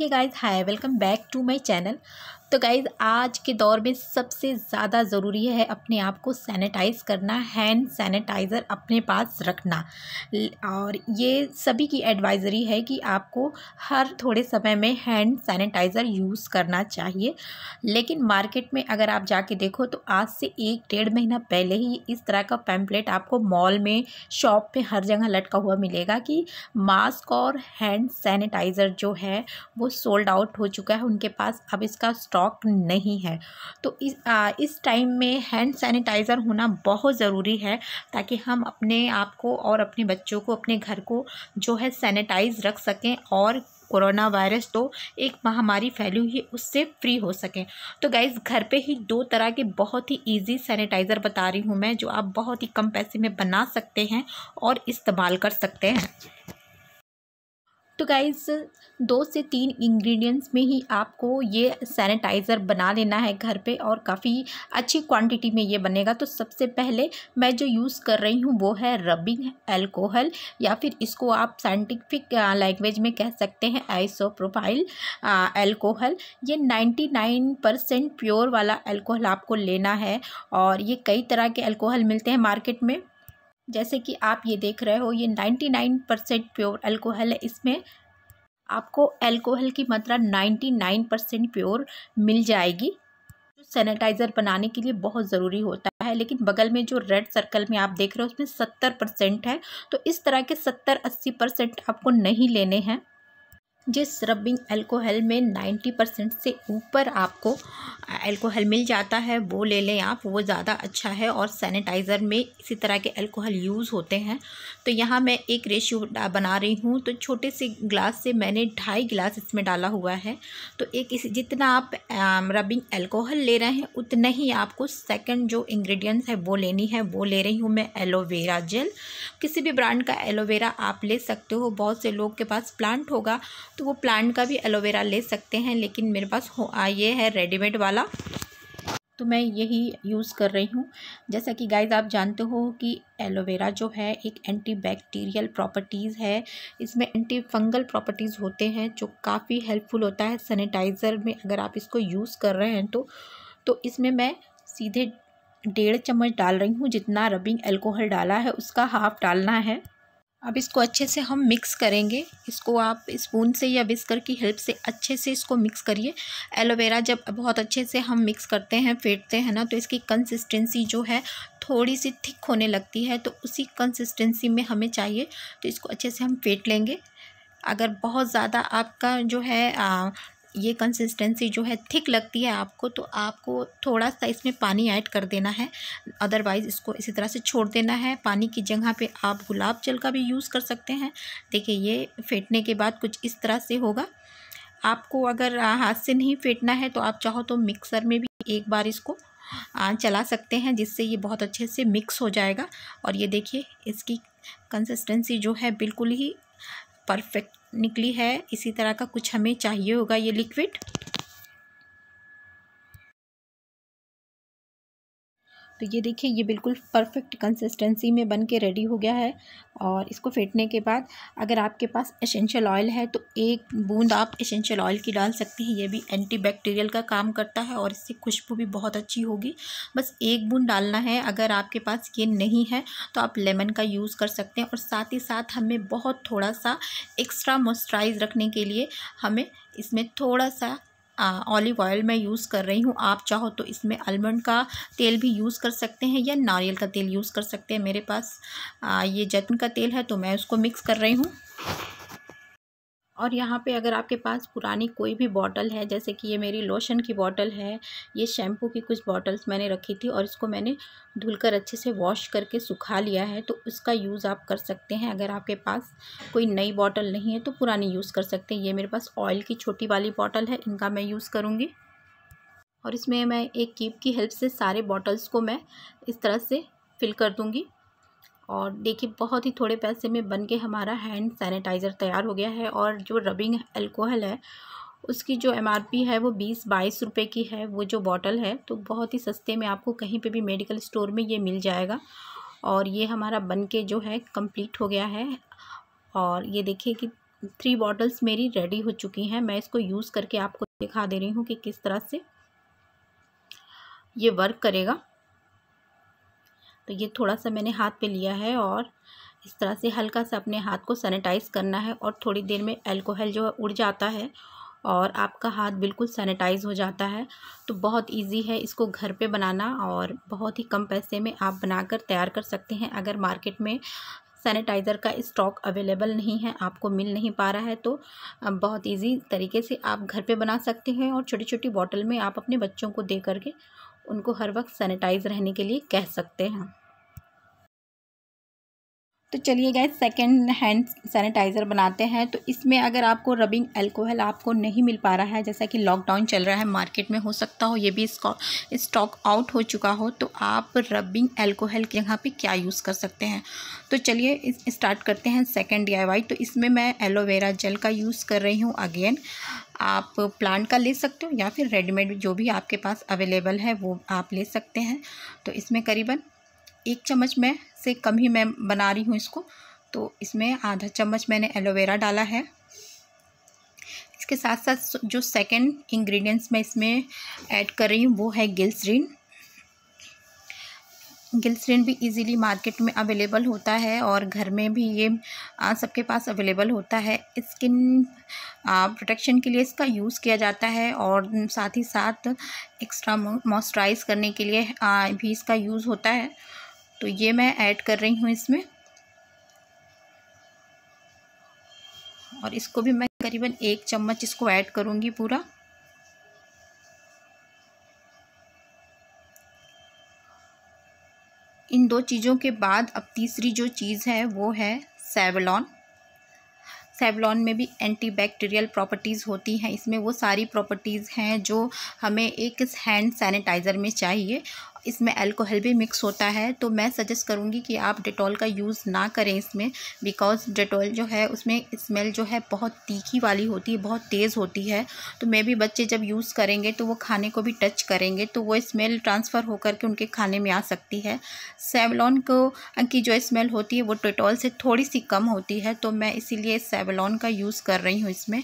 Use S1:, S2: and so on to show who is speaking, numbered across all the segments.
S1: hey guys hi welcome back to my channel तो guys आज के दौर में सबसे ज़्यादा ज़रूरी है अपने आप को सैनिटाइज़ करना हैंड सैनिटाइज़र अपने पास रखना और ये सभी की एडवाइज़री है कि आपको हर थोड़े समय में हैंड सैनिटाइज़र यूज़ करना चाहिए लेकिन मार्केट में अगर आप जाके देखो तो आज से एक डेढ़ महीना पहले ही इस तरह का पैम्पलेट आपको मॉल में शॉप में हर जगह लटका हुआ मिलेगा कि मास्क और हैंड सैनिटाइज़र जो है वो सोल्ड आउट हो चुका है उनके पास अब इसका स्टॉक स्टॉक नहीं है तो इस आ, इस टाइम में हैंड सैनिटाइज़र होना बहुत ज़रूरी है ताकि हम अपने आप को और अपने बच्चों को अपने घर को जो है सैनिटाइज़ रख सकें और कोरोना वायरस तो एक महामारी फैली हुई है उससे फ्री हो सकें तो गाइज घर पे ही दो तरह के बहुत ही इजी सैनिटाइज़र बता रही हूँ मैं जो आप बहुत ही कम पैसे में बना सकते हैं और इस्तेमाल कर सकते हैं तो गाइज़ दो से तीन इंग्रेडिएंट्स में ही आपको ये सैनिटाइज़र बना लेना है घर पे और काफ़ी अच्छी क्वांटिटी में ये बनेगा तो सबसे पहले मैं जो यूज़ कर रही हूँ वो है रबिंग एल्कोहल या फिर इसको आप साइंटिफिक लैंग्वेज में कह सकते हैं आइसो प्रोफाइल एल्कोहल ये नाइन्टी नाइन परसेंट प्योर वाला एल्कोहल आपको लेना है और ये कई तरह के एल्कोहल मिलते हैं मार्केट में जैसे कि आप ये देख रहे हो ये ninety nine percent pure alcohol है इसमें आपको अल्कोहल की मात्रा नाइन्टी नाइन परसेंट प्योर मिल जाएगी जो सैनिटाइज़र बनाने के लिए बहुत ज़रूरी होता है लेकिन बगल में जो रेड सर्कल में आप देख रहे हो उसमें सत्तर परसेंट है तो इस तरह के सत्तर अस्सी परसेंट आपको नहीं लेने हैं जिस रबिंग अल्कोहल में नाइन्टी परसेंट से ऊपर आपको अल्कोहल मिल जाता है वो ले लें आप वो ज़्यादा अच्छा है और सैनिटाइज़र में इसी तरह के अल्कोहल यूज़ होते हैं तो यहाँ मैं एक रेशियो बना रही हूँ तो छोटे से ग्लास से मैंने ढाई गिलास इसमें डाला हुआ है तो एक इस जितना आप रबिंग एल्कोहल ले रहे हैं उतना ही आपको सेकेंड जो इन्ग्रीडियंट्स है वो लेनी है वो ले रही हूँ मैं एलोवेरा जेल किसी भी ब्रांड का एलोवेरा आप ले सकते हो बहुत से लोग के पास प्लांट होगा तो वो प्लांट का भी एलोवेरा ले सकते हैं लेकिन मेरे पास हो ये है रेडीमेड वाला तो मैं यही यूज़ कर रही हूँ जैसा कि गाइज आप जानते हो कि एलोवेरा जो है एक एंटी बैक्टीरियल प्रॉपर्टीज़ है इसमें एंटी फंगल प्रॉपर्टीज़ होते हैं जो काफ़ी हेल्पफुल होता है सैनिटाइज़र में अगर आप इसको यूज़ कर रहे हैं तो तो इसमें मैं सीधे डेढ़ चम्मच डाल रही हूँ जितना रबिंग एल्कोहल डाला है उसका हाफ़ डालना है अब इसको अच्छे से हम मिक्स करेंगे इसको आप स्पून से या विस्कर की हेल्प से अच्छे से इसको मिक्स करिए एलोवेरा जब बहुत अच्छे से हम मिक्स करते हैं फेंटते हैं ना तो इसकी कंसिस्टेंसी जो है थोड़ी सी थिक होने लगती है तो उसी कंसिस्टेंसी में हमें चाहिए तो इसको अच्छे से हम फेंट लेंगे अगर बहुत ज़्यादा आपका जो है ये कंसिस्टेंसी जो है थिक लगती है आपको तो आपको थोड़ा सा इसमें पानी ऐड कर देना है अदरवाइज़ इसको इसी तरह से छोड़ देना है पानी की जगह पे आप गुलाब जल का भी यूज़ कर सकते हैं देखिए ये फेंटने के बाद कुछ इस तरह से होगा आपको अगर हाथ से नहीं फेंटना है तो आप चाहो तो मिक्सर में भी एक बार इसको चला सकते हैं जिससे ये बहुत अच्छे से मिक्स हो जाएगा और ये देखिए इसकी कंसिस्टेंसी जो है बिल्कुल ही परफेक्ट निकली है इसी तरह का कुछ हमें चाहिए होगा ये लिक्विड तो ये देखिए ये बिल्कुल परफेक्ट कंसिस्टेंसी में बन के रेडी हो गया है और इसको फेंटने के बाद अगर आपके पास एसेंशियल ऑयल है तो एक बूंद आप एसेंशियल ऑयल की डाल सकते हैं ये भी एंटी बैक्टीरियल का काम करता है और इससे खुशबू भी बहुत अच्छी होगी बस एक बूंद डालना है अगर आपके पास ये नहीं है तो आप लेमन का यूज़ कर सकते हैं और साथ ही साथ हमें बहुत थोड़ा सा एक्स्ट्रा मॉइस्चराइज रखने के लिए हमें इसमें थोड़ा सा ऑलिव ऑयल मैं यूज़ कर रही हूँ आप चाहो तो इसमें आलमंड का तेल भी यूज़ कर सकते हैं या नारियल का तेल यूज़ कर सकते हैं मेरे पास आ, ये जतन का तेल है तो मैं उसको मिक्स कर रही हूँ और यहाँ पे अगर आपके पास पुरानी कोई भी बॉटल है जैसे कि ये मेरी लोशन की बॉटल है ये शैम्पू की कुछ बॉटल्स मैंने रखी थी और इसको मैंने धुलकर अच्छे से वॉश करके सुखा लिया है तो उसका यूज़ आप कर सकते हैं अगर आपके पास कोई नई बॉटल नहीं है तो पुरानी यूज़ कर सकते हैं ये मेरे पास ऑयल की छोटी वाली बॉटल है इनका मैं यूज़ करूँगी और इसमें मैं एक कीप की हेल्प से सारे बॉटल्स को मैं इस तरह से फिल कर दूँगी और देखिए बहुत ही थोड़े पैसे में बन के हमारा हैंड सैनिटाइज़र तैयार हो गया है और जो रबिंग एल्कोहल है उसकी जो एम है वो बीस बाईस रुपये की है वो जो बॉटल है तो बहुत ही सस्ते में आपको कहीं पे भी मेडिकल स्टोर में ये मिल जाएगा और ये हमारा बन के जो है कंप्लीट हो गया है और ये देखिए कि थ्री बॉटल्स मेरी रेडी हो चुकी हैं मैं इसको यूज़ करके आपको दिखा दे रही हूँ कि किस तरह से ये वर्क करेगा तो ये थोड़ा सा मैंने हाथ पे लिया है और इस तरह से हल्का सा अपने हाथ को सैनिटाइज़ करना है और थोड़ी देर में एल्कोहल जो है उड़ जाता है और आपका हाथ बिल्कुल सैनिटाइज़ हो जाता है तो बहुत इजी है इसको घर पे बनाना और बहुत ही कम पैसे में आप बनाकर तैयार कर सकते हैं अगर मार्केट में सैनिटाइज़र का स्टॉक अवेलेबल नहीं है आपको मिल नहीं पा रहा है तो बहुत इजी तरीके से आप घर पे बना सकते हैं और छोटी छोटी बॉटल में आप अपने बच्चों को दे करके उनको हर वक्त सैनिटाइज रहने के लिए कह सकते हैं तो चलिए गए सेकेंड हैंड सैनिटाइज़र बनाते हैं तो इसमें अगर आपको रबिंग अल्कोहल आपको नहीं मिल पा रहा है जैसा कि लॉकडाउन चल रहा है मार्केट में हो सकता हो ये भी स्टॉक आउट हो चुका हो तो आप रबिंग अल्कोहल के यहाँ पे क्या यूज़ कर सकते हैं तो चलिए स्टार्ट करते हैं सेकेंड डी तो इसमें मैं एलोवेरा जेल का यूज़ कर रही हूँ अगेन आप प्लांट का ले सकते हो या फिर रेडीमेड जो भी आपके पास अवेलेबल है वो आप ले सकते हैं तो इसमें करीबन एक चम्मच में से कम ही मैं बना रही हूँ इसको तो इसमें आधा चम्मच मैंने एलोवेरा डाला है इसके साथ साथ जो सेकंड इंग्रेडिएंट्स मैं इसमें ऐड कर रही हूँ वो है गिल्सरीन ग्लिसरीन भी इजीली मार्केट में अवेलेबल होता है और घर में भी ये सबके पास अवेलेबल होता है स्किन प्रोटेक्शन के लिए इसका यूज़ किया जाता है और साथ ही साथ एक्स्ट्रा मॉइस्चराइज करने के लिए आ, भी इसका यूज़ होता है तो ये मैं ऐड कर रही हूँ इसमें और इसको भी मैं करीबन एक चम्मच इसको ऐड करूँगी पूरा इन दो चीज़ों के बाद अब तीसरी जो चीज़ है वो है सेवलॉन सेवलॉन में भी एंटी बैक्टीरियल प्रॉपर्टीज़ होती हैं इसमें वो सारी प्रॉपर्टीज़ हैं जो हमें एक हैंड सैनिटाइज़र में चाहिए इसमें अल्कोहल भी मिक्स होता है तो मैं सजेस्ट करूँगी कि आप डिटॉल का यूज़ ना करें इसमें बिकॉज़ डिटॉल जो है उसमें स्मेल जो है बहुत तीखी वाली होती है बहुत तेज़ होती है तो मे भी बच्चे जब यूज़ करेंगे तो वो खाने को भी टच करेंगे तो वो स्मेल ट्रांसफ़र होकर के उनके खाने में आ सकती है सेवलॉन को की जो स्मेल होती है वो डिटॉल से थोड़ी सी कम होती है तो मैं इसीलिए सेवलॉन का यूज़ कर रही हूँ इसमें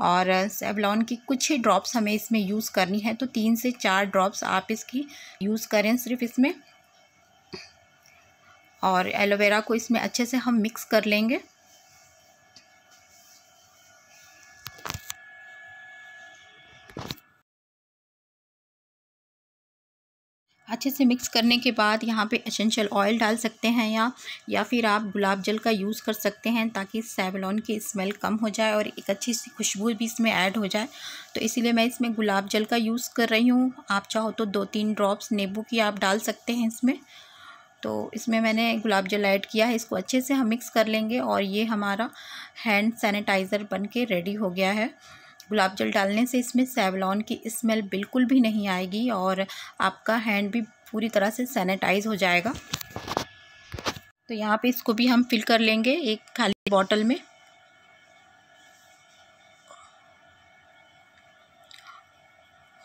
S1: और सेवलॉन की कुछ ही ड्रॉप्स हमें इसमें यूज़ करनी है तो तीन से चार ड्रॉप्स आप इसकी यूज़ करें सिर्फ इसमें और एलोवेरा को इसमें अच्छे से हम मिक्स कर लेंगे अच्छे से मिक्स करने के बाद यहाँ पे एसेंशियल ऑयल डाल सकते हैं या या फिर आप गुलाब जल का यूज़ कर सकते हैं ताकि सेवलॉन की स्मेल कम हो जाए और एक अच्छी सी खुशबू भी इसमें ऐड हो जाए तो इसीलिए मैं इसमें गुलाब जल का यूज़ कर रही हूँ आप चाहो तो दो तीन ड्रॉप्स नींबू की आप डाल सकते हैं इसमें तो इसमें मैंने गुलाब जल ऐड किया है इसको अच्छे से हम मिक्स कर लेंगे और ये हमारा हैंड सैनिटाइज़र बन के रेडी हो गया है गुलाब जल डालने से इसमें सेवलॉन की स्मेल बिल्कुल भी नहीं आएगी और आपका हैंड भी पूरी तरह से सैनिटाइज हो जाएगा तो यहाँ पे इसको भी हम फिल कर लेंगे एक खाली बॉटल में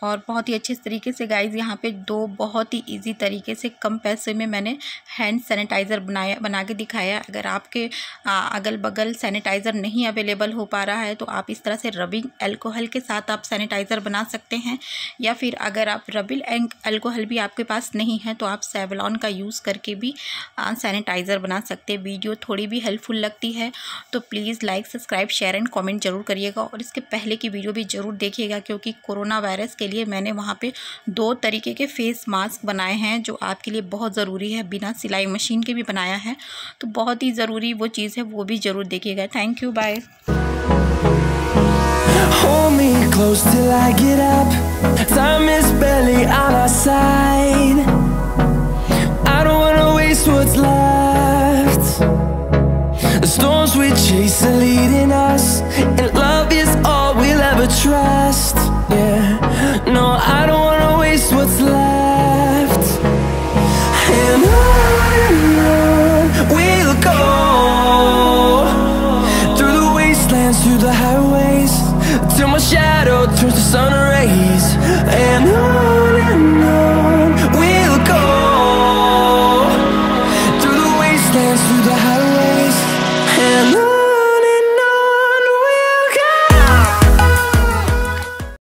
S1: और बहुत ही अच्छे तरीके से गाइज यहाँ पे दो बहुत ही इजी तरीके से कम पैसे में मैंने हैंड सैनिटाइज़र बनाया बना के दिखाया अगर आपके अगल बगल सैनिटाइज़र नहीं अवेलेबल हो पा रहा है तो आप इस तरह से रबिंग एल्कोहल के साथ आप सैनिटाइज़र बना सकते हैं या फिर अगर आप रबिल एल्कोहल भी आपके पास नहीं है तो आप सेवलॉन का यूज़ करके भी सैनिटाइज़र बना सकते हैं वीडियो थोड़ी भी हेल्पफुल लगती है तो please like subscribe share and comment जरूर करिएगा और इसके पहले की वीडियो भी ज़रूर देखिएगा क्योंकि कोरोना वायरस के लिए मैंने वहाँ पे दो तरीके के फेस मास्क बनाए हैं जो आपके लिए बहुत ज़रूरी है बिना सिलाई मशीन के भी बनाया है तो बहुत ही ज़रूरी वो चीज़ है वो भी ज़रूर देखिएगा thank you bye Hold me close till I get up Time is barely on our side I don't wanna waste what's left The storms we chase are leading us And love is all we'll ever trust yeah No, I don't wanna waste what's left And on and on we'll go Through the wastelands, through the highways Till my shadow turns to sun rays And on